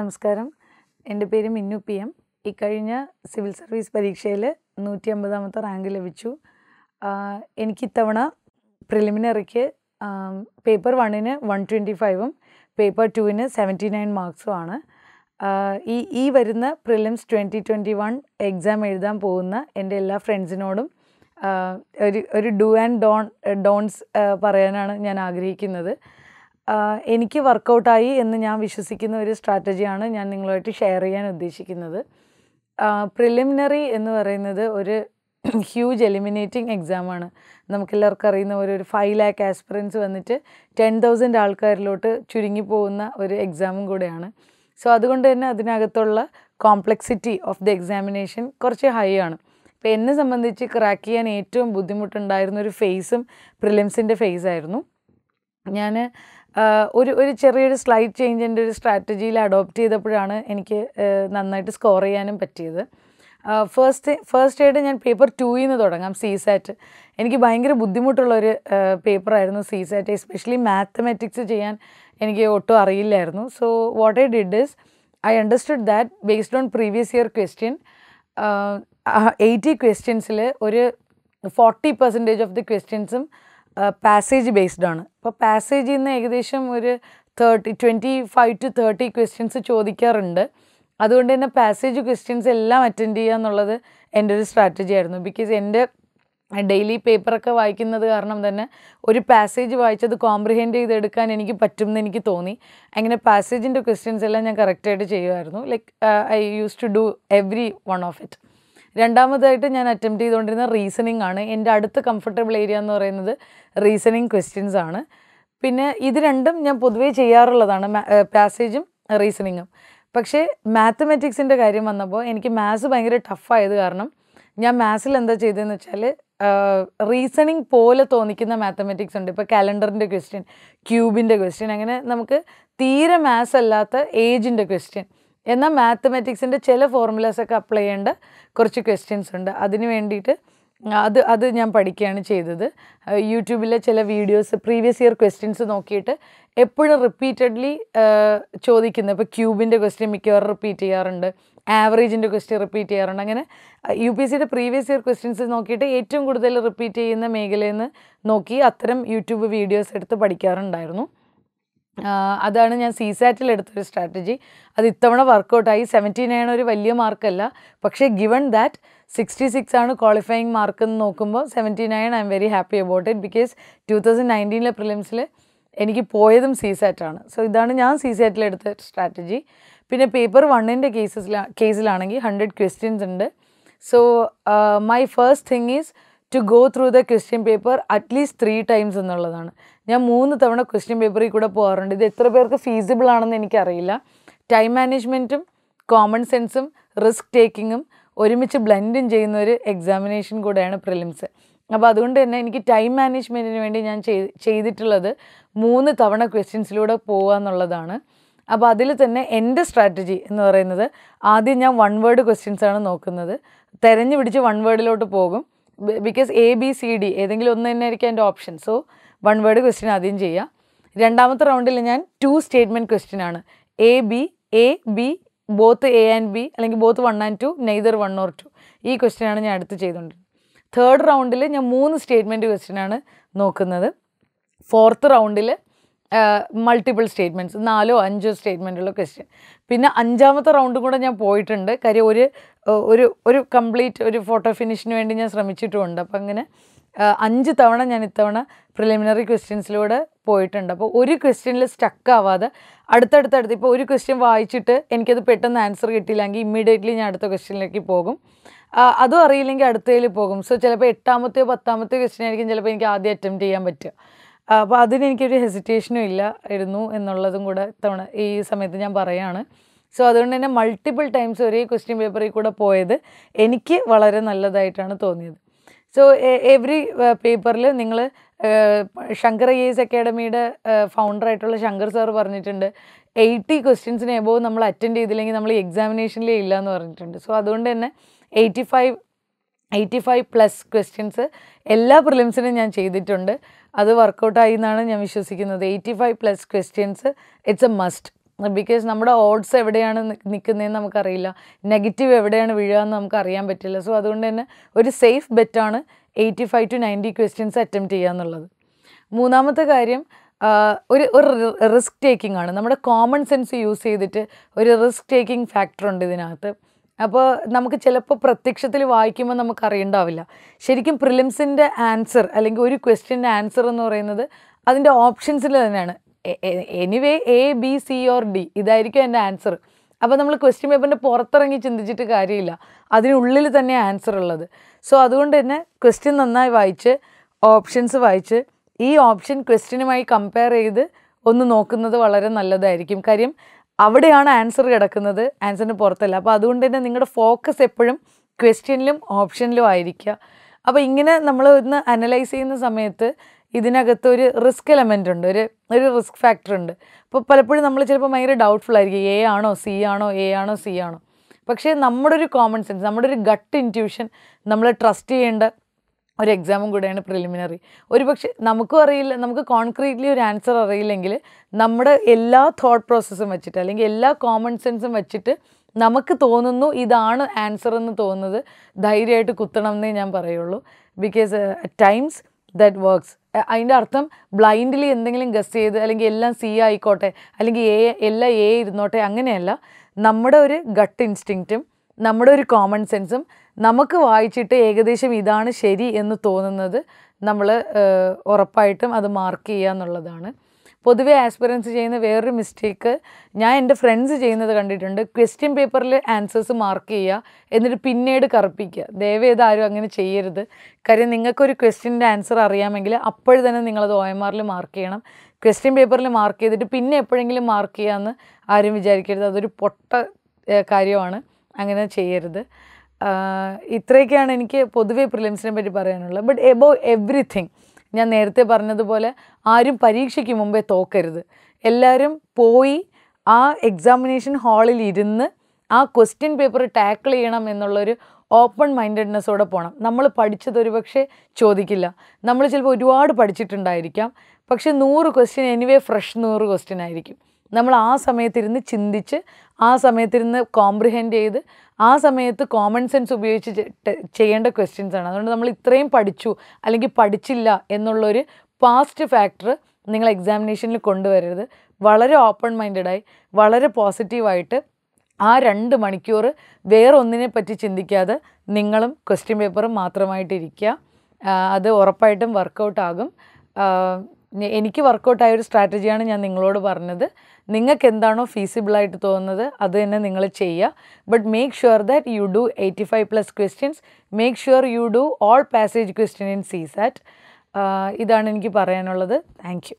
നമസ്കാരം എൻ്റെ പേര് മിന്നു പി എം ഇക്കഴിഞ്ഞ സിവിൽ സർവീസ് പരീക്ഷയിൽ നൂറ്റി അമ്പതാമത്തെ റാങ്ക് ലഭിച്ചു എനിക്ക് ഇത്തവണ പ്രിലിമിനറിക്ക് പേപ്പർ വണ്ണിന് വൺ ട്വൻറ്റി ഫൈവും പേപ്പർ ടുവിന് സെവൻറ്റി നയൻ മാർക്സുമാണ് ഈ ഈ വരുന്ന prelims twenty twenty one exam എഴുതാൻ പോകുന്ന എൻ്റെ എല്ലാ ഫ്രണ്ട്സിനോടും ഒരു ഒരു ഡു ആൻഡ് ഡോൺ ഡോൺസ് പറയാനാണ് ഞാൻ ആഗ്രഹിക്കുന്നത് എനിക്ക് വർക്കൗട്ടായി എന്ന് ഞാൻ വിശ്വസിക്കുന്ന ഒരു സ്ട്രാറ്റജിയാണ് ഞാൻ നിങ്ങളുമായിട്ട് ഷെയർ ചെയ്യാൻ ഉദ്ദേശിക്കുന്നത് പ്രിലിമിനറി എന്ന് പറയുന്നത് ഒരു ഹ്യൂജ് എലിമിനേറ്റിംഗ് എക്സാമാണ് നമുക്കെല്ലാവർക്കും അറിയുന്ന പോലെ ഒരു ഫൈവ് ലാക്ക് ആസ്പിറൻസ് വന്നിട്ട് ടെൻ തൗസൻഡ് ആൾക്കാരിലോട്ട് ചുരുങ്ങി പോകുന്ന ഒരു എക്സാമും കൂടെയാണ് സോ അതുകൊണ്ട് തന്നെ അതിനകത്തുള്ള കോംപ്ലക്സിറ്റി ഓഫ് ദി എക്സാമിനേഷൻ കുറച്ച് ഹൈ ആണ് അപ്പോൾ എന്നെ സംബന്ധിച്ച് ക്രാക്ക് ചെയ്യാൻ ഏറ്റവും ബുദ്ധിമുട്ടുണ്ടായിരുന്ന ഒരു ഫേസും പ്രിലിംസിൻ്റെ ഫേസ് ആയിരുന്നു ഞാൻ ഒരു ഒരു ചെറിയൊരു സ്ലൈഡ് ചേഞ്ചിൻ്റെ ഒരു സ്ട്രാറ്റജിയിൽ അഡോപ്റ്റ് ചെയ്തപ്പോഴാണ് എനിക്ക് നന്നായിട്ട് സ്കോർ ചെയ്യാനും പറ്റിയത് ഫസ്റ്റ് ഫസ്റ്റ് എയ്ഡ് ഞാൻ പേപ്പർ ടൂയിൽ നിന്ന് തുടങ്ങാം സി സാറ്റ് എനിക്ക് ഭയങ്കര ബുദ്ധിമുട്ടുള്ളൊരു പേപ്പറായിരുന്നു സി സാറ്റ് എസ്പെഷ്യലി മാത്തമാറ്റിക്സ് ചെയ്യാൻ എനിക്ക് ഒട്ടും അറിയില്ലായിരുന്നു so what I did is I understood that based on previous year question eighty ക്വസ്റ്റ്യൻസിൽ ഒരു ഫോർട്ടി പെർസെൻറ്റേജ് ഓഫ് ദി ക്വസ്റ്റ്യൻസും പാസേജ് ബേസ്ഡ് ആണ് അപ്പോൾ പാസേജിൽ നിന്ന് ഏകദേശം ഒരു thirty twenty five to thirty questions ചോദിക്കാറുണ്ട് അതുകൊണ്ട് തന്നെ പാസേജ് ക്വസ്റ്റ്യൻസ് എല്ലാം അറ്റൻഡ് ചെയ്യുക എന്നുള്ളത് എൻ്റെ ഒരു സ്ട്രാറ്റജി ആയിരുന്നു ബിക്കോസ് എൻ്റെ ഡെയിലി പേപ്പറൊക്കെ വായിക്കുന്നത് കാരണം തന്നെ ഒരു പാസേജ് വായിച്ചത് കോംപ്രിഹെൻഡ് ചെയ്തെടുക്കാൻ എനിക്ക് പറ്റും എന്ന് എനിക്ക് തോന്നി അങ്ങനെ പാസേജിൻ്റെ ക്വസ്റ്റ്യൻസ് എല്ലാം ഞാൻ കറക്റ്റായിട്ട് ചെയ്യുമായിരുന്നു like I use to do every one of it രണ്ടാമതായിട്ട് ഞാൻ അറ്റംപ്റ്റ് ചെയ്തുകൊണ്ടിരുന്ന റീസണിങ് ആണ് എൻ്റെ അടുത്ത കംഫർട്ടബിൾ ഏരിയ എന്ന് പറയുന്നത് റീസണിങ് ക്വസ്റ്റ്യൻസ് ആണ് പിന്നെ ഇത് രണ്ടും ഞാൻ പൊതുവേ ചെയ്യാറുള്ളതാണ് പാസേജും റീസണിങ്ങും പക്ഷേ മാത്തമെറ്റിക്സിൻ്റെ കാര്യം വന്നപ്പോൾ എനിക്ക് മാത്സ് ഭയങ്കര ടഫായത് കാരണം ഞാൻ മാത്സിൽ എന്താ ചെയ്തതെന്ന് വെച്ചാൽ റീസണിങ് പോലെ തോന്നിക്കുന്ന മാത്തമെറ്റിക്സ് ഉണ്ട് ഇപ്പോൾ കലണ്ടറിൻ്റെ ക്വസ്റ്റ്യൻ ക്യൂബിൻ്റെ ക്വസ്റ്റ്യൻ അങ്ങനെ നമുക്ക് തീരെ മാത്സ് അല്ലാത്ത ഏജിൻ്റെ ക്വസ്റ്റ്യൻ എന്നാൽ മാത്തമാറ്റിക്സിൻ്റെ ചില ഫോർമുലാസൊക്കെ അപ്ലൈ ചെയ്യേണ്ട കുറച്ച് ക്വസ്റ്റ്യൻസ് ഉണ്ട് അതിന് വേണ്ടിയിട്ട് അത് അത് ഞാൻ പഠിക്കുകയാണ് ചെയ്തത് യൂട്യൂബിലെ ചില വീഡിയോസ് പ്രീവിയസ് ഇയർ ക്വസ്റ്റ്യൻസ് നോക്കിയിട്ട് എപ്പോഴും റിപ്പീറ്റഡ്ലി ചോദിക്കുന്നത് ഇപ്പോൾ ക്യൂബിൻ്റെ ക്വസ്റ്റ്യൻ മിക്കവാറും റിപ്പീറ്റ് ചെയ്യാറുണ്ട് ആവറേജിൻ്റെ ക്വസ്റ്റ്യൻ റിപ്പീറ്റ് ചെയ്യാറുണ്ട് അങ്ങനെ യു പി സിയുടെ പ്രീവിയസ് ഇയർ ക്വസ്റ്റ്യൻസ് നോക്കിയിട്ട് ഏറ്റവും കൂടുതൽ റിപ്പീറ്റ് ചെയ്യുന്ന മേഖലയെന്ന് നോക്കി അത്തരം യൂട്യൂബ് വീഡിയോസ് എടുത്ത് പഠിക്കാറുണ്ടായിരുന്നു അതാണ് ഞാൻ സിസാറ്റിൽ എടുത്തൊരു സ്ട്രാറ്റജി അത് ഇത്തവണ വർക്കൗട്ടായി സെവൻറ്റി നയൻ ഒരു വലിയ മാർക്കല്ല പക്ഷേ ഗിവൺ ദാറ്റ് സിക്സ്റ്റി സിക്സ് ആണ് ക്വാളിഫയിങ് മാർക്ക് എന്ന് നോക്കുമ്പോൾ seventy nine I am very happy about it because two thousand നയൻറ്റീനിലെ പ്രിലിംസിൽ എനിക്ക് പോയതും സിസാറ്റാണ് സോ ഇതാണ് ഞാൻ സിസാറ്റിൽ എടുത്ത സ്ട്രാറ്റജി പിന്നെ പേപ്പർ വണ്ണിൻ്റെ കേസസിലാണ് കേസിലാണെങ്കിൽ ഹൺഡ്രഡ് ക്വസ്റ്റ്യൻസ് ഉണ്ട് so my first thing is to go through the question paper at least three times എന്നുള്ളതാണ് ഞാൻ മൂന്ന് തവണ ക്വസ്റ്റ്യൻ പേപ്പറിൽ കൂടെ പോകാറുണ്ട് ഇത് എത്ര പേർക്ക് ഫീസിബിൾ ആണെന്ന് എനിക്കറിയില്ല ടൈം മാനേജ്മെൻറ്റും കോമൺ സെൻസും റിസ്ക് ടേക്കിങ്ങും ഒരുമിച്ച് ബ്ലെൻഡും ചെയ്യുന്ന ഒരു എക്സാമിനേഷൻ കൂടെയാണ് പ്രിലിംസ് അപ്പോൾ അതുകൊണ്ട് തന്നെ എനിക്ക് ടൈം മാനേജ്മെൻറ്റിന് വേണ്ടി ഞാൻ ചെയ്തിട്ടുള്ളത് മൂന്ന് തവണ ക്വസ്റ്റ്യൻസിലൂടെ പോകുക എന്നുള്ളതാണ് അപ്പോൾ അതിൽ തന്നെ എൻ്റെ സ്ട്രാറ്റജി എന്ന് പറയുന്നത് ആദ്യം ഞാൻ വൺ വേർഡ് ക്വസ്റ്റ്യൻസാണ് നോക്കുന്നത് തിരഞ്ഞു പിടിച്ച് വൺ വേർഡിലോട്ട് പോകും because A B C D ഏതെങ്കിലും ഒന്ന് തന്നെ ആയിരിക്കും എൻ്റെ option so one word question ആദ്യം ചെയ്യാം രണ്ടാമത്തെ റൗണ്ടിൽ ഞാൻ ടു സ്റ്റേറ്റ്മെൻറ്റ് ക്വസ്റ്റ്യൻ ആണ് A B A B both A and B അല്ലെങ്കിൽ both one and two neither one or two ഈ ക്വസ്റ്റ്യനാണ് ഞാൻ അടുത്ത് ചെയ്തുകൊണ്ട് തേർഡ് റൗണ്ടിൽ ഞാൻ മൂന്ന് സ്റ്റേറ്റ്മെൻറ്റ് ക്വസ്റ്റ്യനാണ് നോക്കുന്നത് ഫോർത്ത് റൗണ്ടിൽ മൾട്ടിപ്പിൾ സ്റ്റേറ്റ്മെൻറ്റ്സ് നാലോ അഞ്ചോ സ്റ്റേറ്റ്മെൻറ്റുള്ള ക്വസ്റ്റ്യൻ പിന്നെ അഞ്ചാമത്തെ റൗണ്ടും കൂടെ ഞാൻ പോയിട്ടുണ്ട് കാര്യം ഒരു ഒരു ഒരു കംപ്ലീറ്റ് ഒരു ഫോട്ടോ ഫിനിഷിന് വേണ്ടി ഞാൻ ശ്രമിച്ചിട്ടുമുണ്ട് അപ്പം അങ്ങനെ അഞ്ച് തവണ ഞാൻ ഇത്തവണ പ്രിലിമിനറി ക്വസ്റ്റ്യൻസിലൂടെ പോയിട്ടുണ്ട് അപ്പോൾ ഒരു ക്വസ്റ്റ്യനിൽ സ്റ്റക്ക് ആവാതെ അടുത്തടുത്തടുത്ത് ഇപ്പോൾ ഒരു ക്വസ്റ്റ്യൻ വായിച്ചിട്ട് എനിക്കത് പെട്ടെന്ന് ആൻസർ കിട്ടിയില്ലെങ്കിൽ ഇമ്മീഡിയറ്റ്ലി ഞാൻ അടുത്ത ക്വസ്റ്റ്യനിലേക്ക് പോകും അതും അറിയില്ലെങ്കിൽ അടുത്തതിൽ പോകും സോ ചിലപ്പോൾ എട്ടാമത്തെയോ പത്താമത്തെയോ ക്വസ്റ്റ്യൻ ആയിരിക്കും ചിലപ്പോൾ എനിക്ക് ആദ്യം അറ്റംപ്റ്റ് ചെയ്യാൻ പറ്റുക അപ്പോൾ അതിനെനിക്കൊരു ഹെസിറ്റേഷനും ഇല്ല ഇരുന്നു എന്നുള്ളതും കൂടെ തവണ ഈ സമയത്ത് ഞാൻ പറയുകയാണ് സോ അതുകൊണ്ട് തന്നെ മൾട്ടിപ്പിൾ ടൈംസ് ഒരേ ക്വസ്റ്റ്യൻ പേപ്പറിൽ കൂടെ പോയത് എനിക്ക് വളരെ നല്ലതായിട്ടാണ് തോന്നിയത് സോ എവറി പേപ്പറിൽ നിങ്ങൾ ശങ്കർ ഐ എസ് അക്കാഡമിയുടെ ഫൗണ്ടറായിട്ടുള്ള ശങ്കർ സാർ പറഞ്ഞിട്ടുണ്ട് എയ്റ്റി ക്വസ്റ്റ്യൻസിനെ എബോവ് നമ്മൾ അറ്റൻഡ് ചെയ്തില്ലെങ്കിൽ നമ്മൾ എക്സാമിനേഷനിലേ ഇല്ല എന്ന് പറഞ്ഞിട്ടുണ്ട് സോ അതുകൊണ്ട് തന്നെ eighty five eighty five plus questions എല്ലാ പ്രിലിംസിനും ഞാൻ ചെയ്തിട്ടുണ്ട് അത് വർക്കൗട്ടായി എന്നാണ് ഞാൻ വിശ്വസിക്കുന്നത് eighty five plus questions it's a must because നമ്മുടെ ഓഡ്സ് എവിടെയാണ് നിൽക്കുന്നതെന്ന് നമുക്കറിയില്ല നെഗറ്റീവ് എവിടെയാണ് വീഴുക എന്ന് നമുക്ക് അറിയാൻ പറ്റില്ല സോ അതുകൊണ്ട് തന്നെ ഒരു സേഫ് ബെറ്റാണ് eighty five to ninety questions attempt ചെയ്യുക എന്നുള്ളത് മൂന്നാമത്തെ കാര്യം ഒരു ഒരു റിസ്ക് ടേക്കിംഗ് ആണ് നമ്മുടെ കോമൺ സെൻസ് യൂസ് ചെയ്തിട്ട് ഒരു റിസ്ക് ടേക്കിംഗ് ഫാക്ടർ ഉണ്ട് ഇതിനകത്ത് അപ്പോൾ നമുക്ക് ചിലപ്പോൾ പ്രത്യക്ഷത്തിൽ വായിക്കുമ്പോൾ നമുക്ക് അറിയണ്ടാവില്ല ശരിക്കും പ്രിലിംസിൻ്റെ ആൻസർ അല്ലെങ്കിൽ ഒരു ക്വസ്റ്റ്യൻ്റെ ആൻസർ എന്ന് പറയുന്നത് അതിൻ്റെ ഓപ്ഷൻസിൽ തന്നെയാണ് anyway A B C or D ഇതായിരിക്കും എൻ്റെ ആൻസർ അപ്പോൾ നമ്മൾ ക്വസ്റ്റ്യൻ പേപ്പറിൻ്റെ പുറത്തിറങ്ങി ചിന്തിച്ചിട്ട് കാര്യമില്ല അതിനുള്ളിൽ തന്നെ ആൻസർ ഉള്ളത് സോ അതുകൊണ്ട് തന്നെ ക്വസ്റ്റ്യൻ നന്നായി വായിച്ച് ഓപ്ഷൻസ് വായിച്ച് ഈ ഓപ്ഷൻ ക്വസ്റ്റ്യനുമായി കമ്പയർ ചെയ്ത് ഒന്ന് നോക്കുന്നത് വളരെ നല്ലതായിരിക്കും കാര്യം അവിടെയാണ് ആൻസർ കിടക്കുന്നത് ആൻസറിന് പുറത്തല്ല അപ്പോൾ അതുകൊണ്ട് തന്നെ നിങ്ങളുടെ ഫോക്കസ് എപ്പോഴും ക്വസ്റ്റ്യനിലും ഓപ്ഷനിലും ആയിരിക്കുക അപ്പോൾ ഇങ്ങനെ നമ്മൾ ഇന്ന് അനലൈസ് ചെയ്യുന്ന സമയത്ത് ഇതിനകത്ത് ഒരു റിസ്ക് എലമെൻ്റ് ഉണ്ട് ഒരു ഒരു റിസ്ക് ഫാക്ടർ ഉണ്ട് അപ്പോൾ പലപ്പോഴും നമ്മൾ ചിലപ്പോൾ ഭയങ്കര ഡൗട്ട്ഫുൾ ആയിരിക്കും എ ആണോ സി ആണോ എ ആണോ സി ആണോ പക്ഷേ നമ്മുടെ ഒരു കോമൺ സെൻസ് നമ്മുടെ ഒരു ഗട്ട് ഇൻറ്റ്യൂഷൻ നമ്മൾ ട്രസ്റ്റ് ചെയ്യേണ്ട ഒരു എക്സാമും കൂടെയാണ് പ്രിലിമിനറി ഒരുപക്ഷെ നമുക്കും അറിയില്ല നമുക്ക് കോൺക്രീറ്റ്ലി ഒരു ആൻസർ അറിയില്ലെങ്കിൽ നമ്മുടെ എല്ലാ തോട്ട് പ്രോസസ്സും വെച്ചിട്ട് അല്ലെങ്കിൽ എല്ലാ കോമൺ സെൻസും വെച്ചിട്ട് നമുക്ക് തോന്നുന്നു ഇതാണ് ആൻസർ എന്ന് തോന്നുന്നത് ധൈര്യമായിട്ട് കുത്തണം എന്നേ ഞാൻ പറയുള്ളൂ because at times that works അതിൻ്റെ അർത്ഥം ബ്ലൈൻഡ്ലി എന്തെങ്കിലും ഗസ് ചെയ്ത് അല്ലെങ്കിൽ എല്ലാം സി ആയിക്കോട്ടെ അല്ലെങ്കിൽ എ എല്ലാം എ ഇരുന്നോട്ടെ അങ്ങനെയല്ല നമ്മുടെ ഒരു ഗട്ട് ഇൻസ്റ്റിങ്ക്റ്റും നമ്മുടെ ഒരു കോമൺ സെൻസും നമുക്ക് വായിച്ചിട്ട് ഏകദേശം ഇതാണ് ശരി എന്ന് തോന്നുന്നത് നമ്മൾ ഉറപ്പായിട്ടും അത് മാർക്ക് ചെയ്യുക എന്നുള്ളതാണ് പൊതുവെ ആസ്പിറൻസ് ചെയ്യുന്ന വേറൊരു മിസ്റ്റേക്ക് ഞാൻ എൻ്റെ ഫ്രണ്ട്സ് ചെയ്യുന്നത് കണ്ടിട്ടുണ്ട് ക്വസ്റ്റ്യൻ പേപ്പറിൽ ആൻസേഴ്സ് മാർക്ക് ചെയ്യുക എന്നിട്ട് പിന്നീട് കറുപ്പിക്കുക ദയവേത് ആരും അങ്ങനെ ചെയ്യരുത് കാര്യം നിങ്ങൾക്കൊരു ക്വസ്റ്റ്യൻ്റെ ആൻസർ അറിയാമെങ്കിൽ അപ്പോഴും തന്നെ നിങ്ങളത് ഒ എം ആറിൽ മാർക്ക് ചെയ്യണം ക്വസ്റ്റ്യൻ പേപ്പറിൽ മാർക്ക് ചെയ്തിട്ട് പിന്നെ എപ്പോഴെങ്കിലും മാർക്ക് ചെയ്യാമെന്ന് ആരും വിചാരിക്കരുത് അതൊരു പൊട്ട കാര്യമാണ് അങ്ങനെ ചെയ്യരുത് ഇത്രയൊക്കെയാണ് എനിക്ക് പൊതുവെ പ്രിലിംസിനെ പറ്റി പറയാനുള്ളത് ബട്ട് എബോ എവ്രിഥിങ് ഞാൻ നേരത്തെ പറഞ്ഞതുപോലെ ആരും പരീക്ഷയ്ക്ക് മുമ്പേ തോക്കരുത് എല്ലാവരും പോയി ആ എക്സാമിനേഷൻ ഹാളിൽ ഇരുന്ന് ആ ക്വസ്റ്റ്യൻ പേപ്പർ ടാക്കിൾ ചെയ്യണം എന്നുള്ളൊരു ഓപ്പൺ മൈൻഡഡ്നെസ്സോടെ പോകണം നമ്മൾ പഠിച്ചത് ഒരുപക്ഷെ ചോദിക്കില്ല നമ്മൾ ചിലപ്പോൾ ഒരുപാട് പഠിച്ചിട്ടുണ്ടായിരിക്കാം പക്ഷേ നൂറ് ക്വസ്റ്റ്യൻ എനിവേ ഫ്രഷ് നൂറ് ക്വസ്റ്റ്യൻ ആയിരിക്കും നമ്മൾ ആ സമയത്തിരുന്ന് ചിന്തിച്ച് ആ സമയത്തിരുന്ന് കോംപ്രിഹെൻഡ് ചെയ്ത് ആ സമയത്ത് കോമൺ സെൻസ് ഉപയോഗിച്ച് ചെയ്യേണ്ട ക്വസ്റ്റ്യൻസ് ആണ് അതുകൊണ്ട് നമ്മൾ ഇത്രയും പഠിച്ചു അല്ലെങ്കിൽ പഠിച്ചില്ല എന്നുള്ളൊരു പാസ്റ്റ് ഫാക്ടർ നിങ്ങൾ എക്സാമിനേഷനിൽ കൊണ്ടുവരരുത് വളരെ ഓപ്പൺ മൈൻഡായി വളരെ പോസിറ്റീവായിട്ട് ആ രണ്ട് മണിക്കൂർ ഒന്നിനെ പറ്റി ചിന്തിക്കാതെ നിങ്ങളും ക്വസ്റ്റ്യൻ പേപ്പറും മാത്രമായിട്ടിരിക്കുക അത് ഉറപ്പായിട്ടും വർക്കൗട്ടാകും ആകും എനിക്ക് വർക്കൗട്ടായ ഒരു സ്ട്രാറ്റജിയാണ് ഞാൻ നിങ്ങളോട് പറഞ്ഞത് നിങ്ങൾക്ക് എന്താണോ ഫീസിബിളായിട്ട് തോന്നുന്നത് അത് തന്നെ നിങ്ങൾ ചെയ്യുക but make sure that you do eighty five plus questions make sure you do all passage question in C SAT ഇതാണ് എനിക്ക് പറയാനുള്ളത് താങ്ക്